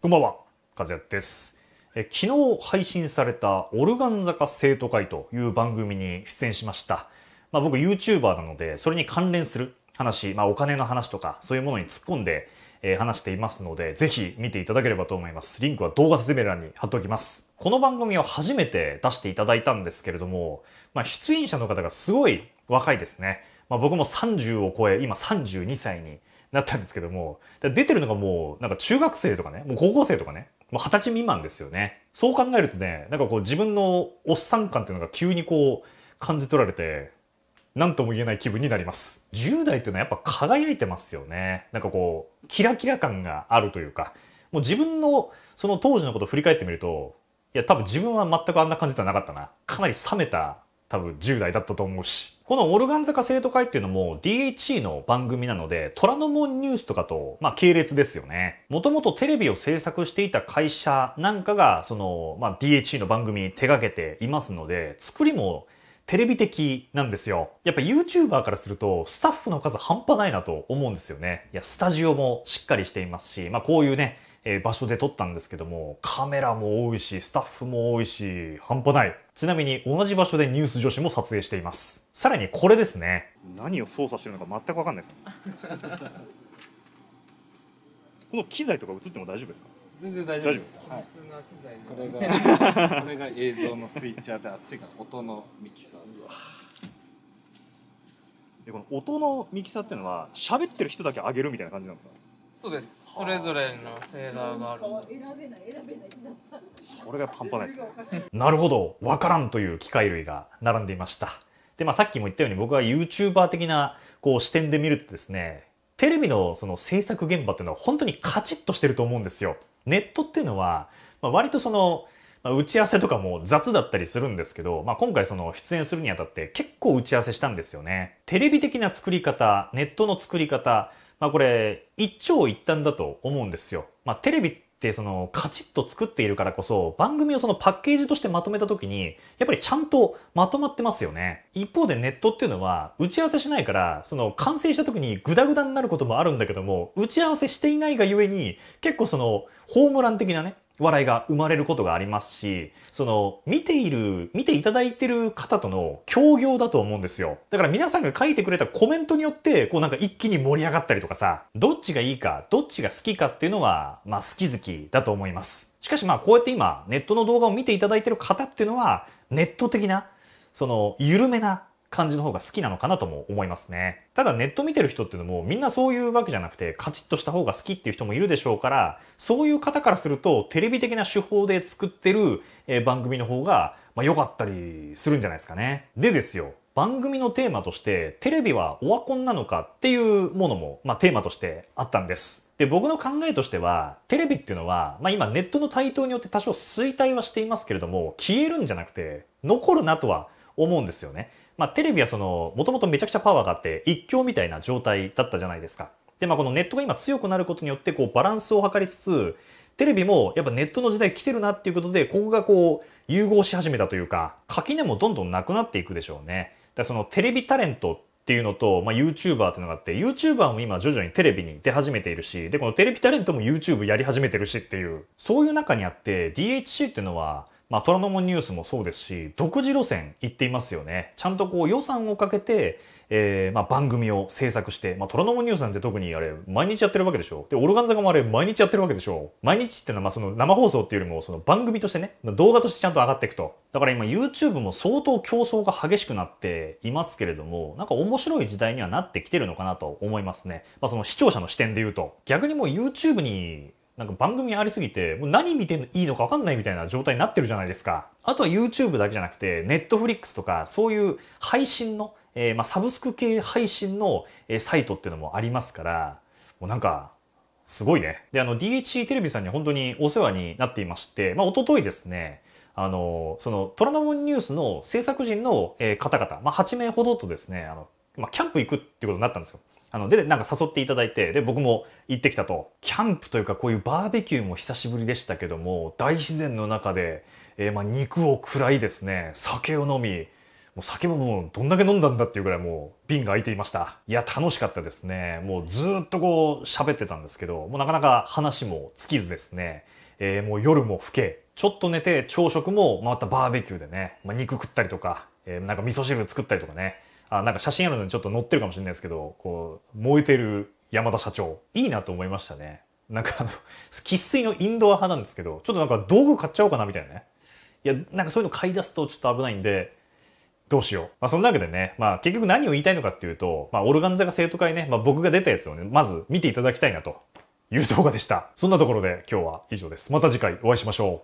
こんばんは、和也です。え昨日配信されたオルガン坂生徒会という番組に出演しました。まあ、僕 YouTuber なので、それに関連する話、まあ、お金の話とか、そういうものに突っ込んで、えー、話していますので、ぜひ見ていただければと思います。リンクは動画説明欄に貼っておきます。この番組を初めて出していただいたんですけれども、まあ、出演者の方がすごい若いですね。まあ、僕も30を超え、今32歳になったんですけども、出てるのがもう、なんか中学生とかね、もう高校生とかね、もう二十歳未満ですよね。そう考えるとね、なんかこう自分のおっさん感っていうのが急にこう感じ取られて、何とも言えない気分になります。10代っていうのはやっぱ輝いてますよね。なんかこう、キラキラ感があるというか、もう自分のその当時のことを振り返ってみると、いや多分自分は全くあんな感じではなかったな。かなり冷めた多分10代だったと思うし。このオルガン坂生徒会っていうのも DHC の番組なので、虎ノ門ニュースとかと、まあ系列ですよね。もともとテレビを制作していた会社なんかが、その、まあ DHC の番組手掛けていますので、作りもテレビ的なんですよ。やっぱ YouTuber からすると、スタッフの数半端ないなと思うんですよね。いや、スタジオもしっかりしていますし、まあこういうね、え場所で撮ったんですけども、カメラも多いし、スタッフも多いし、半端ない。ちなみに同じ場所でニュース女子も撮影しています。さらにこれですね。何を操作してるのか全くわかんないです この機材とか映っても大丈夫ですか全然大丈夫です。これがこれが映像のスイッチャーであっちが音のミキサーです。で この音のミキサーっていうのは喋ってる人だけ上げるみたいな感じなんですかそうですそれぞれのフェーダーがあるそれがパンパないですねなるほど分からんという機械類が並んでいましたでまあさっきも言ったように僕は YouTuber 的なこう視点で見るとですねテレビのその制作現場っていうのは本当にカチッとしてると思うんですよネットっていうのは、まあ、割とそのまあ、打ち合わせとかも雑だったりするんですけど、まあ、今回その出演するにあたって結構打ち合わせしたんですよね。テレビ的な作り方、ネットの作り方、まあこれ、一長一短だと思うんですよ。まあテレビってそのカチッと作っているからこそ、番組をそのパッケージとしてまとめた時に、やっぱりちゃんとまとまってますよね。一方でネットっていうのは、打ち合わせしないから、その完成した時にグダグダになることもあるんだけども、打ち合わせしていないがゆえに、結構その、ホームラン的なね、笑いが生まれることがありますし、その、見ている、見ていただいてる方との協業だと思うんですよ。だから皆さんが書いてくれたコメントによって、こうなんか一気に盛り上がったりとかさ、どっちがいいか、どっちが好きかっていうのは、まあ好き好きだと思います。しかしまあこうやって今、ネットの動画を見ていただいてる方っていうのは、ネット的な、その、緩めな感じの方が好きなのかなとも思いますね。ただネット見てる人っていうのもみんなそういうわけじゃなくてカチッとした方が好きっていう人もいるでしょうから、そういう方からするとテレビ的な手法で作ってる番組の方がまあ、良かったりするんじゃないですかね。でですよ。番組のテーマとして、テレビはオワコンなのかっていうものも、まあ、テーマとしてあったんです。で、僕の考えとしては、テレビっていうのは、まあ、今ネットの台頭によって多少衰退はしていますけれども、消えるんじゃなくて、残るなとは思うんですよね。まあ、テレビはその、もともとめちゃくちゃパワーがあって、一強みたいな状態だったじゃないですか。で、まあ、このネットが今強くなることによって、こう、バランスを図りつつ、テレビもやっぱネットの時代来てるなっていうことで、ここがこう、融合し始めたというか、垣根もどんどんなくなっていくでしょうね。だそのテレビタレントっていうのと、まあ、YouTuber っていうのがあって、YouTuber も今徐々にテレビに出始めているし、で、このテレビタレントも YouTube やり始めてるしっていう、そういう中にあって、DHC っていうのは、まあ、虎ノ門ニュースもそうですし、独自路線行っていますよね。ちゃんとこう予算をかけて、えー、まあ番組を制作して、まあ、虎ノ門ニュースなんて特にあれ、毎日やってるわけでしょ。で、オルガンザもあれ、毎日やってるわけでしょ。毎日っていうのは、まあその生放送っていうよりも、その番組としてね、動画としてちゃんと上がっていくと。だから今 YouTube も相当競争が激しくなっていますけれども、なんか面白い時代にはなってきてるのかなと思いますね。まあその視聴者の視点で言うと。逆にもう YouTube になんか番組ありすぎて、もう何見ていいのか分かんないみたいな状態になってるじゃないですか。あとは YouTube だけじゃなくて、Netflix とか、そういう配信の、えー、まあ、サブスク系配信の、えサイトっていうのもありますから、もうなんか、すごいね。で、あの、DHC テレビさんに本当にお世話になっていまして、まあ、一昨日ですね、あの、その、虎ノ門ニュースの制作陣の、え方々、まあ、8名ほどとですね、あの、まあ、キャンプ行くってことになったんですよ。あのでなんか誘っていただいてで僕も行ってきたとキャンプというかこういうバーベキューも久しぶりでしたけども大自然の中で、えー、まあ肉を食らいですね酒を飲みもう酒ももうどんだけ飲んだんだっていうぐらいもう瓶が空いていましたいや楽しかったですねもうずっとこう喋ってたんですけどもうなかなか話も尽きずですね、えー、もう夜も更けちょっと寝て朝食もまたバーベキューでね、まあ、肉食ったりとか、えー、なんか味噌汁作ったりとかねあなんか写真あるのにちょっと載ってるかもしれないですけどこう燃えてる山田社長いいなと思いましたねなんかあの生粋のインドア派なんですけどちょっとなんか道具買っちゃおうかなみたいなねいやなんかそういうの買い出すとちょっと危ないんでどうしよう。まあ、そんなわけでね、まあ、結局何を言いたいのかっていうと、まあ、オルガンザが生徒会ね、まあ、僕が出たやつをね、まず見ていただきたいなという動画でした。そんなところで今日は以上です。また次回お会いしましょう。